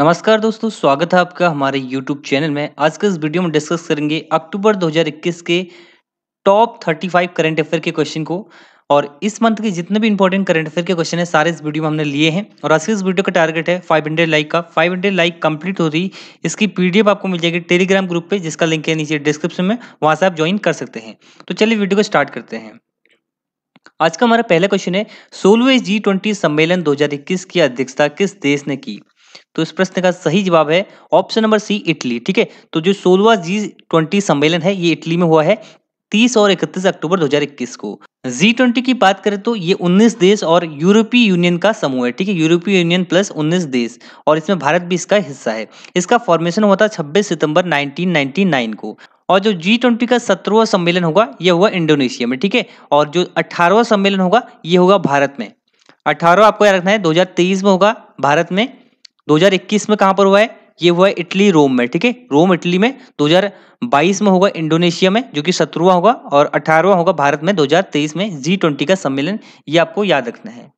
नमस्कार दोस्तों स्वागत है आपका हमारे YouTube चैनल में आज के इस वीडियो में डिस्कस करेंगे अक्टूबर 2021 के टॉप 35 करंट अफेयर के क्वेश्चन को और इस मंथ के जितने भी इंपॉर्टेंट करंट अफेयर के क्वेश्चन है सारे इस वीडियो में हमने लिए हैं और आज के इस वीडियो का टारगेट है 500 लाइक का 500 लाइक कंप्लीट हो रही इसकी पीडीएफ आपको मिल जाएगी टेलीग्राम ग्रुप पे जिसका लिंक है नीचे डिस्क्रिप्शन में वहां से आप ज्वाइन कर सकते हैं तो चलिए वीडियो को स्टार्ट करते हैं आज का हमारा पहला क्वेश्चन है सोलवे जी सम्मेलन 2021 की अध्यक्षता किस देश ने की तो इस प्रश्न का सही जवाब है ऑप्शन नंबर सी इटली ठीक है तो जो सोलवा जी ट्वेंटी सम्मेलन है ये इटली में हुआ है 30 और 31 अक्टूबर 2021 को जी ट्वेंटी की बात करें तो ये 19 देश और यूरोपीय यूनियन का समूह है ठीक है यूरोपीय यूनियन प्लस 19 देश और इसमें भारत भी इसका हिस्सा है इसका फॉर्मेशन हुआ था 26 सितंबर 1999 को और जो जी ट्वेंटी का सत्रहवा सम्मेलन होगा यह हुआ इंडोनेशिया में ठीक है और जो अठारहवा सम्मेलन होगा ये होगा भारत में अठारह आपको याद रखना है 2023 में होगा भारत में 2021 में कहां पर हुआ है ये हुआ है इटली रोम में ठीक है रोम इटली में 2022 में होगा इंडोनेशिया में जो कि सत्रहवा होगा और अठारहवा होगा भारत में 2023 में जी ट्वेंटी का सम्मेलन ये आपको याद रखना है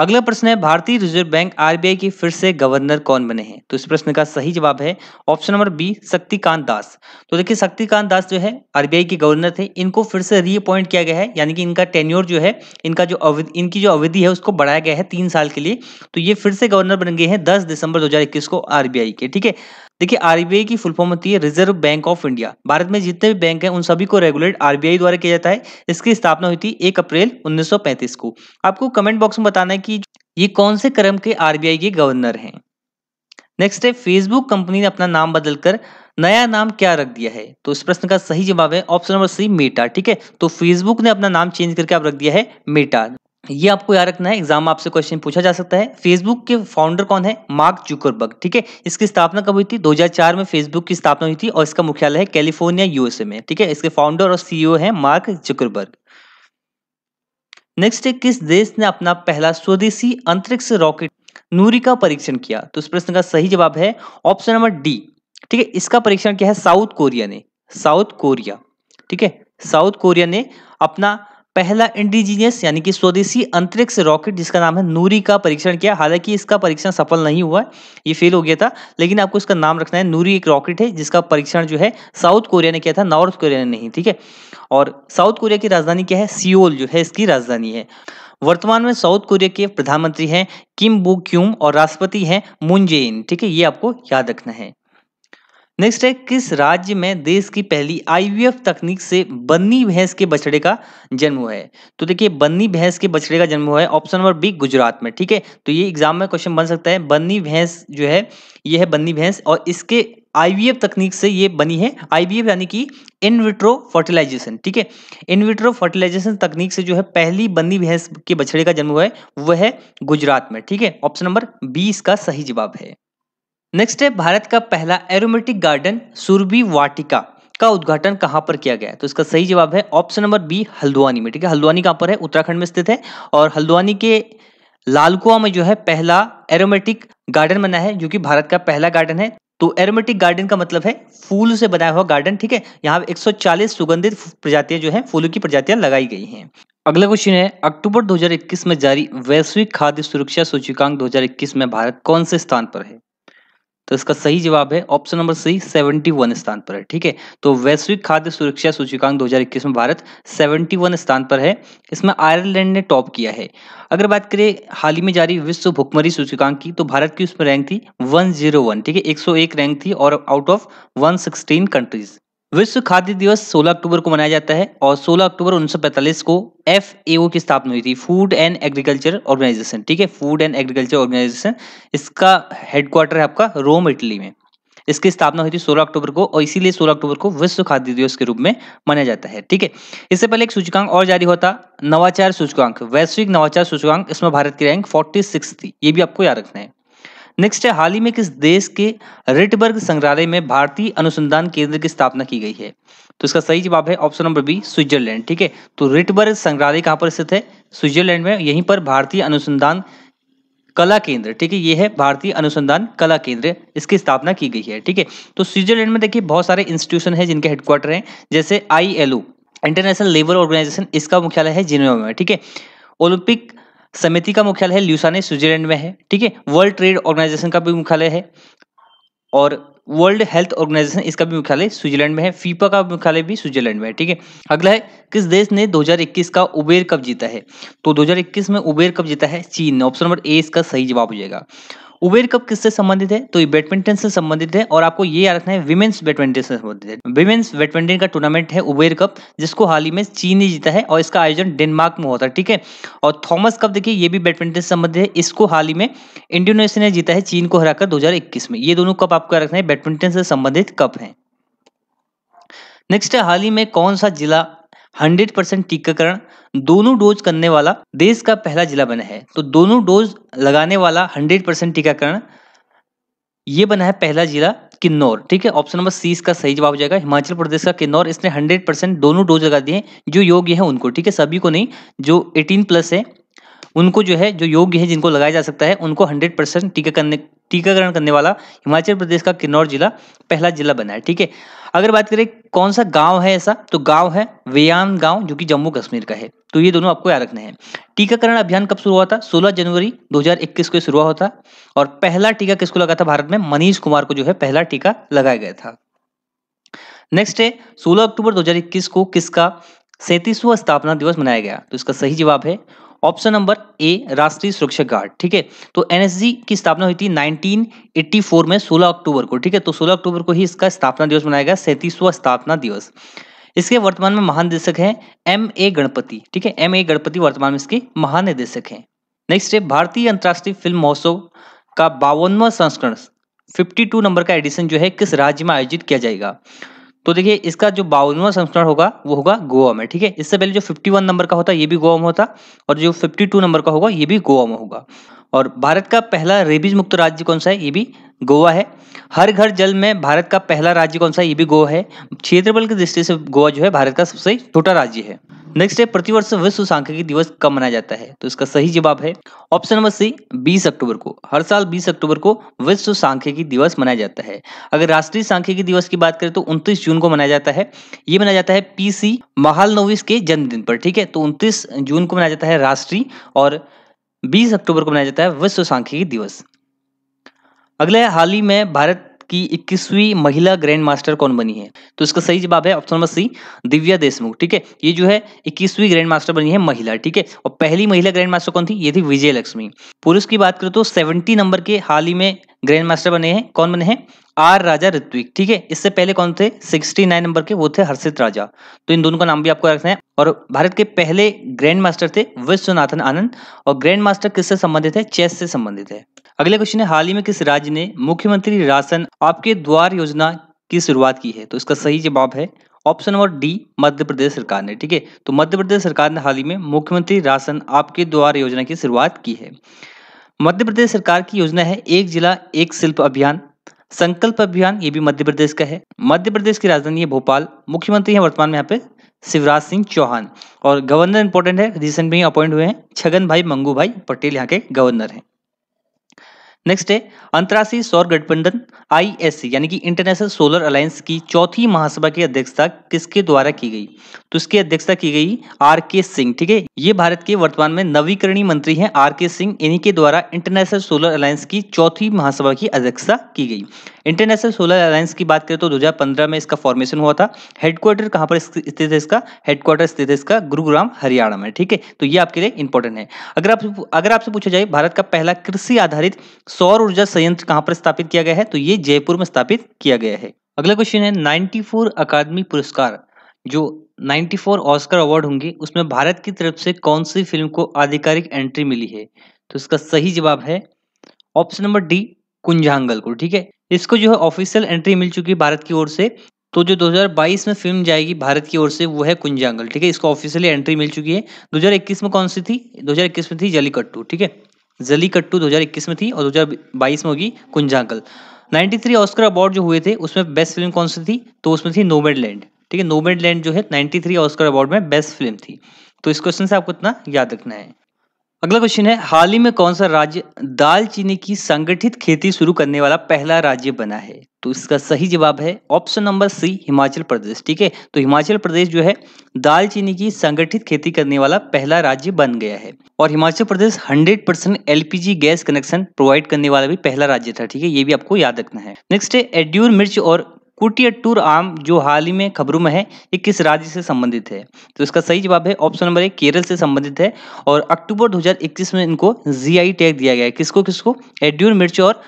अगला प्रश्न है भारतीय रिजर्व बैंक आरबीआई के फिर से गवर्नर कौन बने हैं तो इस प्रश्न का सही जवाब है option number B Shaktikanta Das तो देखिए शक्तिकांत दास जो है आरबीआई के गवर्नर थे इनको फिर से रीअपॉइंट किया गया है यानी कि इनका टेन्योर जो है इनका जो अवधि इनकी जो अवधि है उसको बढ़ाया गया है तीन साल के लिए तो ये फिर से गवर्नर बन गए हैं दस दिसंबर दो को आरबीआई के ठीक है देखिए आरबीआई की फुल फॉर्म होती है Reserve Bank of India Bharat में जितने भी बैंक हैं उन सभी को रेगुलेट आरबीआई द्वारा किया जाता है इसकी स्थापना हुई थी एक अप्रैल उन्नीस को आपको कमेंट बॉक्स में बताना है कि ये कौन से क्रम के आरबीआई के गवर्नर हैं नेक्स्ट है फेसबुक कंपनी ने अपना नाम बदलकर नया नाम क्या रख दिया है तो इस प्रश्न का सही जवाब है ऑप्शन नंबर सी मेटा ठीक है तो फेसबुक ने अपना नाम चेंज करके अब रख दिया है मेटा ये आपको याद रखना है एग्जाम आपसे क्वेश्चन पूछा जा सकता है फेसबुक के फाउंडर कौन है मार्क जुकरबर्ग ठीक है इसकी स्थापना कब हुई थी 2004 में फेसबुक की स्थापना हुई थी और इसका मुख्यालय है कैलिफोर्निया यूएसए में ठीक है इसके फाउंडर और सीईओ है मार्क जुकरबर्ग नेक्स्ट है किस देश ने अपना पहला स्वदेशी अंतरिक्ष रॉकेट नूरी का परीक्षण किया तो इस प्रश्न का सही जवाब है ऑप्शन नंबर डी ठीक है इसका परीक्षण क्या है साउथ कोरिया ने साउथ कोरिया ठीक है साउथ कोरिया ने अपना पहला इंडिजीनियस यानी कि स्वदेशी अंतरिक्ष रॉकेट जिसका नाम है नूरी का परीक्षण किया हालांकि इसका परीक्षण सफल नहीं हुआ ये फेल हो गया था लेकिन आपको इसका नाम रखना है नूरी एक रॉकेट है जिसका परीक्षण जो है साउथ कोरिया ने किया था नॉर्थ कोरिया ने नहीं ठीक है और साउथ कोरिया की राजधानी क्या है सियोल जो है इसकी राजधानी है वर्तमान में साउथ कोरिया के प्रधानमंत्री हैं किम बू क्यूम और राष्ट्रपति हैं मुन जेइन ठीक है ये आपको याद रखना है नेक्स्ट है किस राज्य में देश की पहली आईवीएफ तकनीक से बन्नी भैंस के बछड़े का जन्म हुआ है तो देखिए बन्नी भैंस के बछड़े का जन्म हुआ है ऑप्शन नंबर बी गुजरात में ठीक है तो ये एग्जाम में क्वेश्चन बन सकता है बन्नी भैंस जो है ये है बन्नी भैंस और इसके आईवीएफ तकनीक से ये बनी है आईवीएफ यानी कि इनविट्रो फर्टिलाइजेशन ठीक है इनविट्रो फर्टिलाइजेशन तकनीक से जो है पहली बन्नी भैंस के बछड़े का जन्म हुआ है वह है गुजरात में ठीक है ऑप्शन नंबर बी इसका सही जवाब है नेक्स्ट है भारत का पहला एरोमेटिक गार्डन सुरभि वाटिका का उद्घाटन कहां पर किया गया तो इसका सही जवाब है ऑप्शन नंबर बी हल्द्वानी में ठीक है हल्द्वानी कहां पर है उत्तराखंड में स्थित है और हल्द्वानी के लालकुआ में जो है पहला एरोमेटिक गार्डन बना है जो कि भारत का पहला गार्डन है तो एरोमेटिक गार्डन का मतलब है फूल से बनाया हुआ गार्डन ठीक है यहाँ 140 सुगंधित प्रजातियां जो है फूलों की प्रजातियां लगाई गई है अगला क्वेश्चन है अक्टूबर 2021 में जारी वैश्विक खाद्य सुरक्षा सूचकांक 2021 में भारत कौन से स्थान पर है तो इसका सही जवाब है ऑप्शन नंबर सी 71 स्थान पर है ठीक है तो वैश्विक खाद्य सुरक्षा सूचकांक 2021 में भारत 71 स्थान पर है इसमें आयरलैंड ने टॉप किया है अगर बात करें हाल ही में जारी विश्व भुखमरी सूचकांक की तो भारत की उसमें रैंक थी 101 ठीक है 101 रैंक थी और आउट ऑफ 116 कंट्रीज विश्व खाद्य दिवस 16 अक्टूबर को मनाया जाता है और 16 अक्टूबर 1945 को एफ की स्थापना हुई थी फूड एंड एग्रीकल्चर ऑर्गेनाइजेशन ठीक है फूड एंड एग्रीकल्चर ऑर्गेनाइजेशन इसका हेडक्वार्टर है आपका रोम इटली में इसकी स्थापना हुई थी 16 अक्टूबर को और इसीलिए 16 अक्टूबर को विश्व खाद्य दिवस के रूप में मनाया जाता है ठीक है इससे पहले एक सूचकांक और जारी होता नवाचार सूचकांक वैश्विक नवाचार सूचकांक इसमें भारत की रैंक फोर्टी थी ये भी आपको याद रखना है नेक्स्ट है हाल ही में किस देश के रिटबर्ग संग्रहालय में भारतीय अनुसंधान केंद्र की स्थापना की गई है तो इसका सही जवाब है ऑप्शन नंबर बी स्विट्जरलैंड ठीक है तो रिटबर्ग संग्रहालय कहाँ पर स्थित है स्विट्जरलैंड में यहीं पर भारतीय अनुसंधान कला केंद्र ठीक है ये है भारतीय अनुसंधान कला केंद्र इसकी स्थापना की गई है ठीक है तो स्विट्जरलैंड में देखिए बहुत सारे इंस्टीट्यूशन है जिनके हेडक्वार्टर हैं जैसे आई इंटरनेशनल लेबर ऑर्गेनाइजेशन इसका मुख्यालय है जिनोवा में ठीक है ओलंपिक समिति का मुख्यालय है ल्यूसाने स्विट्जरलैंड में है ठीक है वर्ल्ड ट्रेड ऑर्गेनाइजेशन का भी मुख्यालय है और वर्ल्ड हेल्थ ऑर्गेनाइजेशन इसका भी मुख्यालय स्विट्जरलैंड में है फीपा का मुख्यालय भी स्विट्जरलैंड में है ठीक है अगला है किस देश ने 2021 का उबेर कप जीता है तो 2021 में उबेर कप जीता है चीन ने ऑप्शन नंबर ए इसका सही जवाब हो जाएगा उबेर कप किससे संबंधित है तो ये बैडमिंटन से संबंधित है और आपको ये याद रखना है विमेंस बैडमिंटन से संबंधित है विमेंस बैडमिंटन का टूर्नामेंट है उबेर कप जिसको हाल ही में चीन ने जीता है और इसका आयोजन डेनमार्क में होता है ठीक है और थॉमस कप देखिए ये भी बैडमिंटन से संबंधित है इसको हाल ही में इंडोनेशिया ने जीता है चीन को हराकर दो में ये दोनों कप आपको रखना है बैडमिंटन से संबंधित कप है नेक्स्ट हाल ही में कौन सा जिला हंड्रेड परसेंट टीकाकरण दोनों डोज करने वाला देश का पहला जिला बना है तो दोनों डोज लगाने वाला हंड्रेड परसेंट टीकाकरण ये बना है पहला जिला किन्नौर ठीक है ऑप्शन नंबर सी इसका सही जवाब हो जाएगा हिमाचल प्रदेश का किन्नौर इसने हंड्रेड परसेंट दोनों डोज लगा दिए जो योग्य है उनको ठीक है सभी को नहीं जो एटीन प्लस है उनको जो है जो योग्य है जिनको लगाया जा सकता है उनको हंड्रेड परसेंट टीकाकरण करने वाला हिमाचल प्रदेश का किन्नौर जिला पहला जिला बना है ठीक है अगर बात करें कौन सा गांव है ऐसा तो गांव है वेयान गांव जो कि जम्मू कश्मीर का है तो ये दोनों आपको याद रखने हैं टीकाकरण अभियान कब शुरू हुआ था 16 जनवरी 2021 को शुरू हुआ था और पहला टीका किसको लगा था भारत में मनीष कुमार को जो है पहला टीका लगाया गया था नेक्स्ट है सोलह अक्टूबर दो को किसका सैतीसवा स्थापना दिवस मनाया गया तो इसका सही जवाब है ऑप्शन नंबर ए राष्ट्रीय सुरक्षा गार्ड ठीक है तो एनएसजी की स्थापना हुई थी 1984 में 16 अक्टूबर को ठीक है तो 16 अक्टूबर को ही इसका स्थापना दिवस मनाया गया सैंतीसवा स्थापना दिवस इसके वर्तमान में महानिदेशक हैं एम ए गणपति ठीक है एम ए गणपति वर्तमान में इसके महानिदेशक हैं नेक्स्ट है भारतीय अंतर्राष्ट्रीय फिल्म महोत्सव का बावनवा संस्करण 52 नंबर का एडिशन जो है किस राज्य में आयोजित किया जाएगा तो देखिए इसका जो बावनवा संस्करण होगा वो होगा गोवा में ठीक है इससे पहले जो 51 नंबर का होता ये भी गोवा में होता और जो 52 नंबर का होगा ये भी गोवा में होगा और भारत का पहला रेबीज मुक्त राज्य कौन सा है ये भी गोवा है हर घर जल में भारत का पहला राज्य कौन सा ये भी गोवा है क्षेत्रफल की दृष्टि से गोवा जो है भारत का सबसे छोटा राज्य है नेक्स्ट है प्रतिवर्ष विश्व सांख्यिकी दिवस कब मनाया जाता है तो इसका सही जवाब है ऑप्शन नंबर सी 20 अक्टूबर को हर साल 20 अक्टूबर को विश्व सांख्यिकी दिवस मनाया जाता है अगर राष्ट्रीय सांख्यिकी दिवस की बात करें तो 29 जून को मनाया जाता है ये मनाया जाता है पीसी महालनोविस के जन्मदिन पर ठीक है तो उनतीस जून को मनाया जाता है राष्ट्रीय और बीस अक्टूबर को मनाया जाता है विश्व सांख्यिकी दिवस अगला है हाल ही में भारत की 21वीं महिला ग्रैंड मास्टर कौन बनी है तो इसका सही जवाब है option number C Divya Deshmukh ठीक है ये जो है 21वीं ग्रैंड मास्टर बनी है महिला ठीक है और पहली महिला ग्रैंड मास्टर कौन थी ये थी विजय लक्ष्मी पुरुष की बात करें तो 70 नंबर के हाल ही में ग्रैंड मास्टर बने हैं कौन बने हैं आर राजा ऋत्विक ठीक है इससे पहले कौन थे 69 नंबर के वो थे हर्षित राजा तो इन दोनों का नाम भी आपको रखना है और भारत के पहले ग्रैंड मास्टर थे विश्वनाथन आनंद और ग्रैंड मास्टर किससे संबंधित है चेस से संबंधित है अगले क्वेश्चन है हाल ही में किस राज्य ने मुख्यमंत्री राशन आपके द्वार योजना की शुरुआत की है तो इसका सही जवाब है option number D Madhya Pradesh सरकार ने ठीक है तो मध्य प्रदेश सरकार ने हाल ही में मुख्यमंत्री राशन आपके द्वार योजना की शुरुआत की है मध्य प्रदेश सरकार की योजना है एक जिला एक शिल्प अभियान संकल्प अभियान ये भी मध्य प्रदेश का है मध्य प्रदेश की राजधानी है भोपाल मुख्यमंत्री है वर्तमान में यहाँ पे शिवराज सिंह चौहान और गवर्नर इंपॉर्टेंट है रिसेंट में अपॉइंट हुए हैं छगन भाई मंगू भाई पटेल यहाँ के गवर्नर हैं नेक्स्ट है अंतर्राष्ट्रीय सौर गठबंधन आईएससी यानी कि इंटरनेशनल सोलर अलायंस की चौथी महासभा की अध्यक्षता किसके द्वारा की गई तो इसकी अध्यक्षता की गई आर के सिंह ठीक है ये भारत के वर्तमान में नवीकरणीय मंत्री हैं आर के सिंह इन्हीं के द्वारा इंटरनेशनल सोलर अलायंस की चौथी महासभा की अध्यक्षता की गई इंटरनेशनल सोलर अलायंस की बात करें तो 2015 में इसका फॉर्मेशन हुआ था हेडक्वार्टर कहाँ पर स्थित है इसका हेडक्वार्टर स्थित है इसका गुरुग्राम हरियाणा में ठीक है तो ये आपके लिए इंपॉर्टेंट है अगर आप अगर आपसे पूछा जाए भारत का पहला कृषि आधारित सौर ऊर्जा संयंत्र कहाँ पर स्थापित किया गया है तो ये जयपुर में स्थापित किया गया है अगला क्वेश्चन है 94 अकादमी पुरस्कार जो 94 ऑस्कर अवार्ड होंगे उसमें भारत की तरफ से कौन सी फिल्म को आधिकारिक एंट्री मिली है तो इसका सही जवाब है ऑप्शन नंबर डी कुंजांगल को ठीक है इसको जो है ऑफिशियल एंट्री मिल चुकी है भारत की ओर से तो जो 2022 में फिल्म जाएगी भारत की ओर से वो है कुंजांगल ठीक है इसको ऑफिशियली एंट्री मिल चुकी है 2021 में कौन सी थी 2021 में थी जलीकट्टू ठीक है जलीकट्टू 2021 में थी और 2022 में होगी कुंजांगल 93 ऑस्कर अवार्ड जो हुए थे उसमें बेस्ट फिल्म कौन सी थी तो उसमें थी नोमेड लैंड ठीक है नोमेड लैंड जो है थ्री ऑस्कर अवार्ड में बेस्ट फिल्म थी तो इस क्वेश्चन से आपको इतना याद रखना है अगला क्वेश्चन है हाल ही में कौन सा राज्य दालचीनी की संगठित खेती शुरू करने वाला पहला राज्य बना है तो इसका सही जवाब है option number C Himachal Pradesh ठीक है तो हिमाचल प्रदेश जो है दालचीनी की संगठित खेती करने वाला पहला राज्य बन गया है और Himachal Pradesh 100 percent LPG gas connection provide करने वाला भी पहला राज्य था ठीक है ये भी आपको याद रखना है नेक्स्ट है एड्यूर मिर्च और टूर आम जो हाल ही में खबरों में है ये किस राज्य से संबंधित है तो इसका सही जवाब है ऑप्शन नंबर एक केरल से संबंधित है और अक्टूबर 2021 में इनको जीआई टैग दिया गया है किसको किसको एड्यूर मिर्च और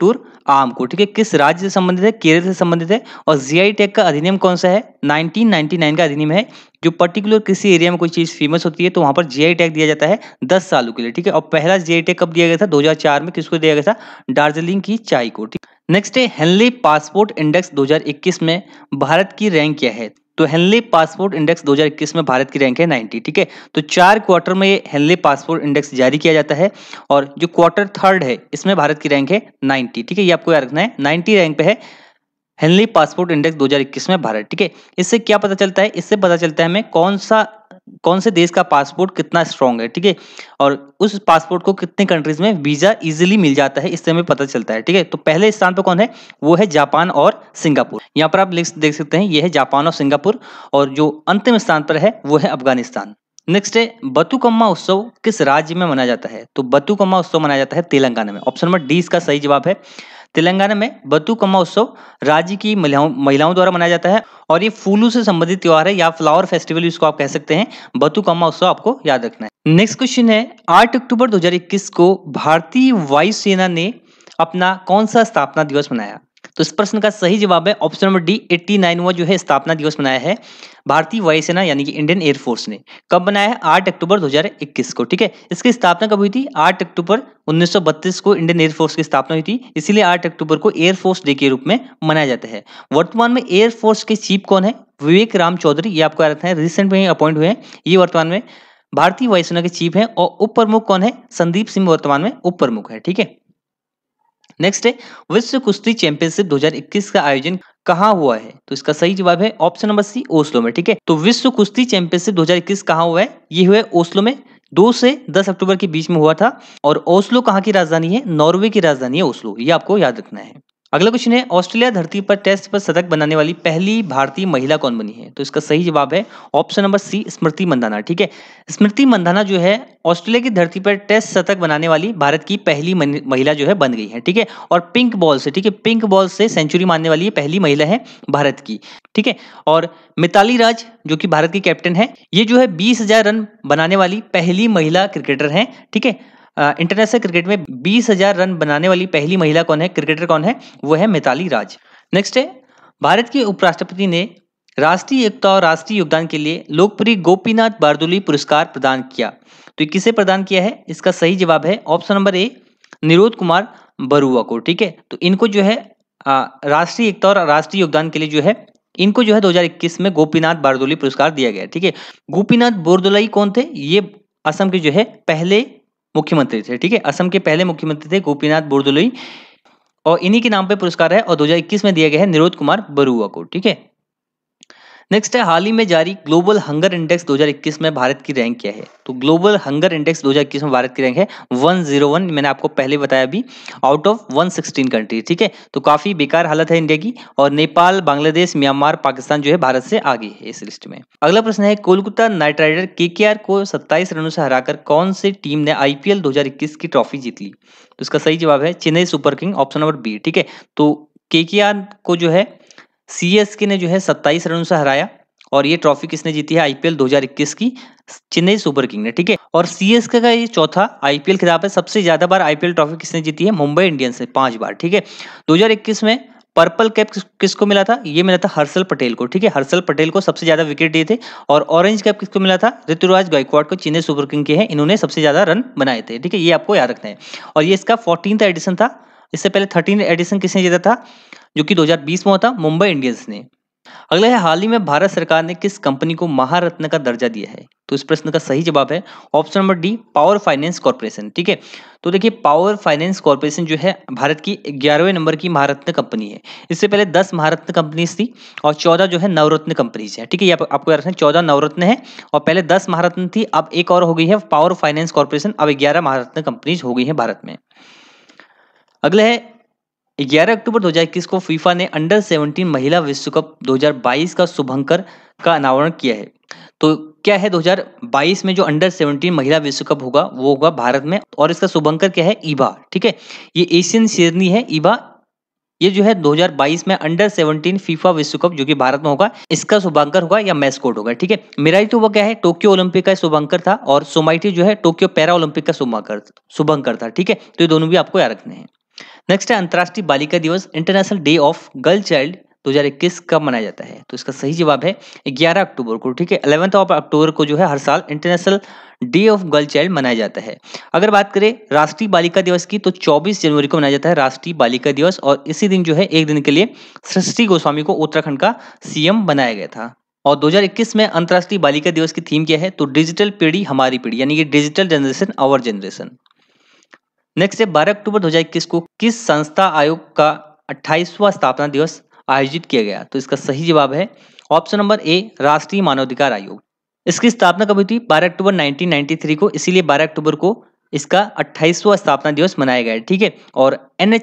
टूर आम को ठीक है किस राज्य से संबंधित है केरल से संबंधित है और जीआई टैग का अधिनियम कौन सा है 1999 का अधिनियम है जो पर्टिकुलर किसी एरिया में कोई चीज़ फेमस होती है तो वहां पर जीआई टैग दिया जाता है दस सालों के लिए ठीक है और पहला जीआई टैग कब दिया गया था 2004 में किसको दिया गया था दार्जिलिंग की चाय को ठीक है नेक्स्ट है हेनली पासपोर्ट इंडेक्स 2021 में भारत की रैंक क्या है तो हेनली पासपोर्ट इंडेक्स 2021 में भारत की रैंक है 90 ठीक है तो चार क्वार्टर में ये हेनली पासपोर्ट इंडेक्स जारी किया जाता है और जो क्वार्टर थर्ड है इसमें भारत की रैंक है 90 ठीक है ये आपको याद रखना है नाइन्टी रैंक पे है हेनली पासपोर्ट इंडेक्स 2021 में भारत ठीक है इससे क्या पता चलता है इससे पता चलता है हमें कौन सा कौन से देश का पासपोर्ट कितना स्ट्रांग है ठीक है और उस पासपोर्ट को कितने कंट्रीज में वीजा इजीली मिल जाता है इससे हमें पता चलता है ठीक है तो पहले स्थान पर कौन है वो है जापान और सिंगापुर यहाँ पर आप देख सकते हैं ये है जापान और सिंगापुर और जो अंतिम स्थान पर है वो है अफगानिस्तान नेक्स्ट है बतुकम्मा उत्सव किस राज्य में मनाया जाता है तो बतुकम्मा उत्सव मनाया जाता है तेलंगाना में ऑप्शन नंबर डी इसका सही जवाब है तेलंगाना में बतुकम्मा उत्सव राज्य की महिलाओं द्वारा मनाया जाता है और ये फूलों से संबंधित त्यौहार है या फ्लावर फेस्टिवल इसको आप कह सकते हैं बतुकम्मा उत्सव आपको याद रखना है नेक्स्ट क्वेश्चन है आठ अक्टूबर दो को भारतीय वायुसेना ने अपना कौन सा स्थापना दिवस मनाया तो इस प्रश्न का सही जवाब है ऑप्शन नंबर डी एट्टी नाइनवा जो है स्थापना दिवस मनाया है भारतीय वायुसेना यानी कि इंडियन एयरफोर्स ने कब बनाया है आठ अक्टूबर 2021 को ठीक है इसकी स्थापना कब हुई थी आठ अक्टूबर 1932 को इंडियन एयरफोर्स की स्थापना हुई थी इसीलिए आठ अक्टूबर को एयरफोर्स डे के रूप में मनाया जाता है वर्तमान में एयरफोर्स के चीफ कौन है विवेक राम चौधरी ये आपको याद रखना है रिसेंट में अपॉइंट हुए हैं ये वर्तमान में भारतीय वायुसेना के चीफ है और उप प्रमुख कौन है संदीप सिंह वर्तमान में उप है ठीक है नेक्स्ट है विश्व कुश्ती चैंपियनशिप 2021 का आयोजन कहाँ हुआ है तो इसका सही जवाब है ऑप्शन नंबर सी ओस्लो में ठीक है तो विश्व कुश्ती चैंपियनशिप 2021 कहाँ हुआ है ये हुआ है ओस्लो में दो से दस अक्टूबर के बीच में हुआ था और ओस्लो कहाँ की राजधानी है नॉर्वे की राजधानी है ओस्लो ये आपको याद रखना है अगला क्वेश्चन है ऑस्ट्रेलिया धरती पर टेस्ट पर शतक बनाने वाली पहली भारतीय महिला कौन बनी है तो इसका सही जवाब है option number C Smriti Mandhana ठीक है स्मृति मंदाना जो है ऑस्ट्रेलिया की धरती पर टेस्ट शतक बनाने वाली भारत की पहली महिला जो है बन गई है ठीक है और पिंक बॉल से ठीक है पिंक बॉल से सेंचुरी मारने वाली पहली महिला है भारत की ठीक है और मिताली राज जो कि भारत की कैप्टन है ये जो है बीस रन बनाने वाली पहली महिला क्रिकेटर है ठीक है इंटरनेशनल क्रिकेट में बीस हजार रन बनाने वाली पहली महिला कौन है क्रिकेटर कौन है वो है मिताली राज नेक्स्ट है भारत के उपराष्ट्रपति ने राष्ट्रीय एकता और राष्ट्रीय योगदान के लिए लोकप्रिय गोपीनाथ बारदोली पुरस्कार प्रदान किया तो किसे प्रदान किया है इसका सही जवाब है ऑप्शन नंबर ए निरोध कुमार बरुआ को ठीक है तो इनको जो है राष्ट्रीय एकता और राष्ट्रीय योगदान के लिए जो है इनको जो है 2021 में गोपीनाथ बारदोली पुरस्कार दिया गया ठीक है गोपीनाथ बोरदोलाई कौन थे ये असम के जो है पहले मुख्यमंत्री थे ठीक है असम के पहले मुख्यमंत्री थे गोपीनाथ बोरदोलई और इन्हीं के नाम पे पुरस्कार है और 2021 में दिया गया है निरोध कुमार बरुआ को ठीक है नेक्स्ट है हाल ही में जारी ग्लोबल हंगर इंडेक्स 2021 में भारत की रैंक क्या है तो ग्लोबल हंगर इंडेक्स 2021 में भारत की रैंक है 101 मैंने आपको पहले बताया अभी आउट ऑफ 116 कंट्री ठीक है तो काफी बेकार हालत है इंडिया की और नेपाल बांग्लादेश म्यांमार पाकिस्तान जो है भारत से आगे है इस लिस्ट में अगला प्रश्न है कोलकाता नाइट राइडर के को सत्ताईस रनों से हराकर कौन से टीम ने आईपीएल दो की ट्रॉफी जीत ली तो इसका सही जवाब है Chennai Super King option number B ठीक है तो के को जो है सीएसके ने जो है सत्ताईस रनों से हराया और ये ट्रॉफी किसने जीती है आईपीएल 2021 की चेन्नई सुपर किंग ने ठीक है और सीएसके का ये चौथा आईपीएल खिताब है सबसे ज्यादा बार आईपीएल ट्रॉफी किसने जीती है मुंबई इंडियंस ने पांच बार ठीक है 2021 में पर्पल कैप किसको मिला था ये मिला था हर्षल पटेल को ठीक है हर्षल पटेल को सबसे ज्यादा विकेट दिए थे और ऑरेंज कैप किसको मिला था ऋतुराज गायकवाड़ को चेन्नई सुपर किंग के हैं इन्होंने सबसे ज्यादा रन बनाए थे ठीक है ये आपको याद रखना है और ये इसका फोर्टीन एडिशन था इससे पहले थर्टीन एडिशन किसने जीता था जो कि 2020 में होता था मुंबई इंडियंस ने अगला है हाल ही में भारत सरकार ने किस कंपनी को महारत्न का दर्जा दिया है तो इस प्रश्न का सही जवाब है option number D Power Finance Corporation ठीक है तो देखिए पावर फाइनेंस कॉर्पोरेशन जो है भारत की ग्यारहवें नंबर की महारत्न कंपनी है इससे पहले दस महारत्न कंपनीज थी और चौदह जो है नवरत्न कंपनीज है ठीक है आप, आपको याद रखना चौदह नवरत्न है और पहले दस महारत्न थी अब एक और हो गई है पावर फाइनेंस कॉर्पोरेशन अब ग्यारह महारत्न कंपनीज हो गई है भारत में अगला है 11 अक्टूबर 2021 को फीफा ने अंडर 17 महिला विश्व कप 2022 का शुभंकर का अनावरण किया है तो क्या है 2022 में जो अंडर 17 महिला विश्व कप होगा वो होगा भारत में और इसका शुभंकर क्या है ईबा ठीक है ये एशियन शेरनी है ईबा ये जो है 2022 में अंडर 17 फीफा विश्व कप जो कि भारत में होगा इसका शुभांकर होगा या मैस्कोट होगा ठीक है मिराई तो वो क्या है टोक्यो ओलंपिक का शुभांकर था और सोमाइटी जो है टोक्यो पैरा ओलंपिक का शुभांकर शुभंकर था ठीक है तो ये दोनों भी आपको याद रखने हैं नेक्स्ट है अंतर्राष्ट्रीय बालिका दिवस International Day of Girl Child 2021 कब मनाया जाता है तो इसका सही जवाब है 11 अक्टूबर को ठीक है अलेवंथ ऑफ अक्टूबर को जो है हर साल International Day of Girl Child मनाया जाता है अगर बात करें राष्ट्रीय बालिका दिवस की तो 24 जनवरी को मनाया जाता है राष्ट्रीय बालिका दिवस और इसी दिन जो है एक दिन के लिए सृष्टि गोस्वामी को उत्तराखंड का सीएम बनाया गया था और 2021 में अंतर्राष्ट्रीय बालिका दिवस की थीम क्या है तो डिजिटल पीढ़ी हमारी पीढ़ी यानी कि digital generation our generation next है बारह अक्टूबर दो को किस संस्था आयोग का अट्ठाईसवा स्थापना दिवस आयोजित किया गया तो इसका सही जवाब है ऑप्शन नंबर ए राष्ट्रीय मानवाधिकार आयोग इसकी स्थापना कब हुई थी बारह अक्टूबर 1993 को इसीलिए 12 अक्टूबर को इसका 28वां स्थापना दिवस मनाया गया ठीक है और एन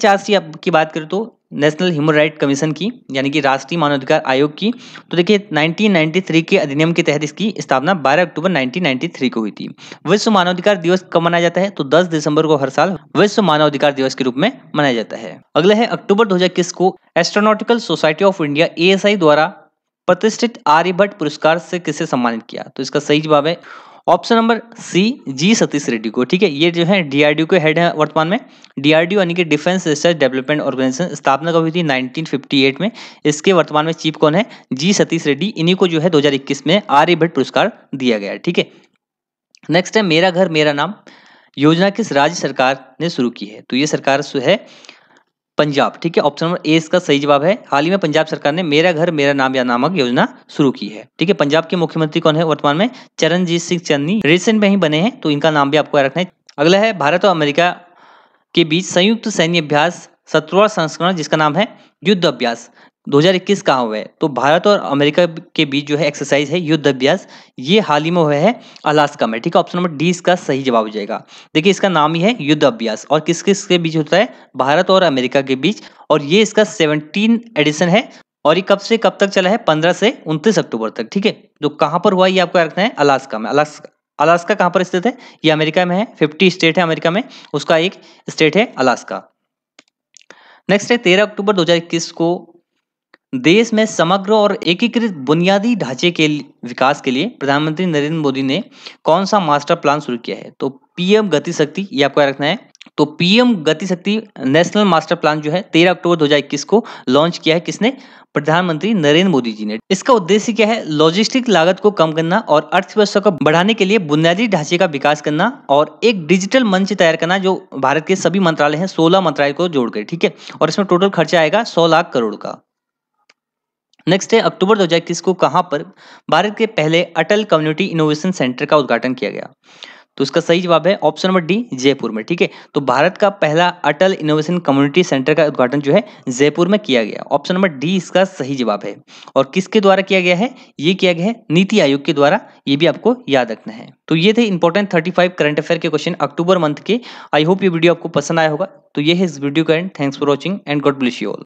की बात करें तो नेशनल ह्यूमन राइट कमीशन की यानी कि राष्ट्रीय मानवाधिकार आयोग की तो देखिए 1993 के अधिनियम के तहत इसकी स्थापना 12 अक्टूबर 1993 को हुई थी विश्व मानवाधिकार दिवस कब मनाया जाता है तो 10 दिसंबर को हर साल विश्व मानवाधिकार दिवस के रूप में मनाया जाता है अगला है अक्टूबर दो को एस्ट्रोनॉटिकल सोसाइटी ऑफ इंडिया ए द्वारा प्रतिष्ठित आर्यभट्ट पुरस्कार से किसे सम्मानित किया तो इसका सही जवाब है option number C G Satheesh Reddy को ठीक है ये जो है डीआरडीओ के हेड है वर्तमान में डीआरडीओ यानी कि डिफेंस रिसर्च डेवलपमेंट ऑर्गेनाइजेशन स्थापना कब हुई थी 1958 में इसके वर्तमान में चीफ कौन है जी सतीश रेड्डी इन्हीं को जो है 2021 में आर्यभट्ट पुरस्कार दिया गया ठीक है नेक्स्ट है मेरा घर मेरा नाम योजना किस राज्य सरकार ने शुरू की है तो ये सरकार है पंजाब ठीक है ऑप्शन नंबर ए इसका सही जवाब है हाल ही में पंजाब सरकार ने मेरा घर मेरा नाम या नामक योजना शुरू की है ठीक है पंजाब के मुख्यमंत्री कौन है वर्तमान में चरणजीत सिंह चन्नी रिसेंट में ही बने हैं तो इनका नाम भी आपको रखना है अगला है भारत और अमेरिका के बीच संयुक्त सैन्य अभ्यास सत्रवा संस्करण जिसका नाम है युद्ध अभ्यास 2021 कहाँ हुआ है तो भारत और अमेरिका के बीच जो है एक्सरसाइज है युद्ध अभ्यास ये हाल ही में हुआ है अलास्का में ठीक है ऑप्शन नंबर डी इसका सही जवाब हो जाएगा देखिए इसका नाम ही है युद्ध अभ्यास और किस किस के बीच होता है भारत और अमेरिका के बीच और ये इसका सेवनटीन एडिशन है और ये कब से कब तक चला है पंद्रह से उनतीस अक्टूबर तक ठीक है तो कहाँ पर हुआ ये आपको रखना है अलास्का में अलास्का अलास्का कहां पर स्थित है ये अमेरिका में है फिफ्टी स्टेट है अमेरिका में उसका एक स्टेट है अलास्का नेक्स्ट है तेरह अक्टूबर 2021 को देश में समग्र और एकीकृत बुनियादी ढांचे के विकास के लिए प्रधानमंत्री नरेंद्र मोदी ने कौन सा मास्टर प्लान शुरू किया है तो पीएम गतिशक्ति ये आपको रखना है तो PM Gatishakti National Master Plan जो है 13 अक्टूबर 2021 को लॉन्च किया है किसने प्रधानमंत्री नरेंद्र मोदी जी ने इसका उद्देश्य क्या है लॉजिस्टिक लागत को कम करना और अर्थव्यवस्था को बढ़ाने के लिए बुनियादी ढांचे का विकास करना और एक डिजिटल मंच तैयार करना जो भारत के सभी मंत्रालय हैं सोलह मंत्रालय को जोड़कर ठीक है और इसमें टोटल खर्चा आएगा सौ लाख करोड़ का नेक्स्ट है अक्टूबर 2021 को कहाँ पर भारत के पहले अटल कम्युनिटी इनोवेशन सेंटर का उद्घाटन किया गया तो इसका सही जवाब है ऑप्शन नंबर डी जयपुर में ठीक है तो भारत का पहला अटल इनोवेशन कम्युनिटी सेंटर का उद्घाटन जो है जयपुर में किया गया ऑप्शन नंबर डी इसका सही जवाब है और किसके द्वारा किया गया है ये किया गया है नीति आयोग के द्वारा ये भी आपको याद रखना है तो ये थे important thirty five current affair के क्वेश्चन अक्टूबर मंथ के आई होप ये वीडियो आपको पसंद आया होगा तो ये है इस वीडियो का end thanks for watching and God bless you all